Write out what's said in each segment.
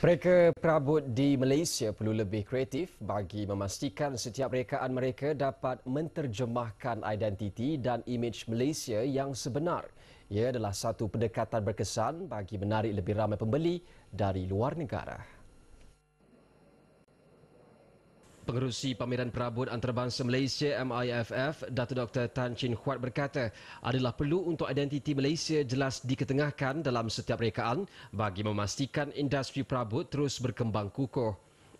Reka perabot di Malaysia perlu lebih kreatif bagi memastikan setiap rekaan mereka dapat menterjemahkan identiti dan imej Malaysia yang sebenar. Ia adalah satu pendekatan berkesan bagi menarik lebih ramai pembeli dari luar negara. Pengerusi Pameran Perabot Antarabangsa Malaysia MIFF, Datuk Dr. Tan Chin Huat berkata adalah perlu untuk identiti Malaysia jelas diketengahkan dalam setiap rekaan bagi memastikan industri perabot terus berkembang kukuh.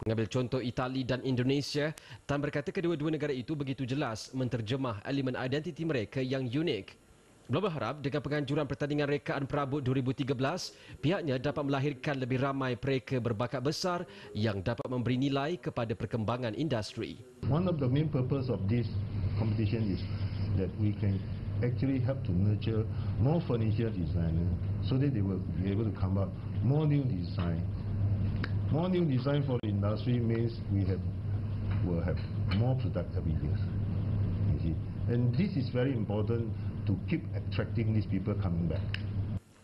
Mengambil contoh Itali dan Indonesia, Tan berkata kedua-dua negara itu begitu jelas menterjemah elemen identiti mereka yang unik. Beliau berharap dengan penganjuran pertandingan rekaan perabot 2013, pihaknya dapat melahirkan lebih ramai pereka berbakat besar yang dapat memberi nilai kepada perkembangan industri. One of the main purpose of this competition is that we can actually help to nurture more furniture designer so that they will be able to come up more new design. More new design for the industry means we have will have more productive ideas. And this is very important to keep attracting these people coming back.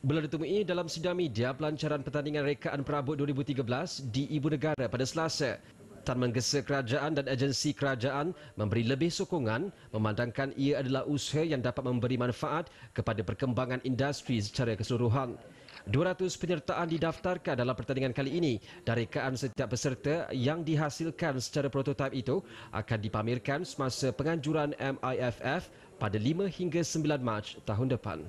Beliau ditemui dalam sidang media pelancaran pertandingan rekaan perabot 2013 di Ibu Negara pada Selasa. Tan menggesa kerajaan dan agensi kerajaan memberi lebih sokongan memandangkan ia adalah usaha yang dapat memberi manfaat kepada perkembangan industri secara keseluruhan. 200 penyertaan didaftarkan dalam pertandingan kali ini dari kean setiap peserta yang dihasilkan secara prototip itu akan dipamerkan semasa penganjuran MIFF pada 5 hingga 9 Mac tahun depan.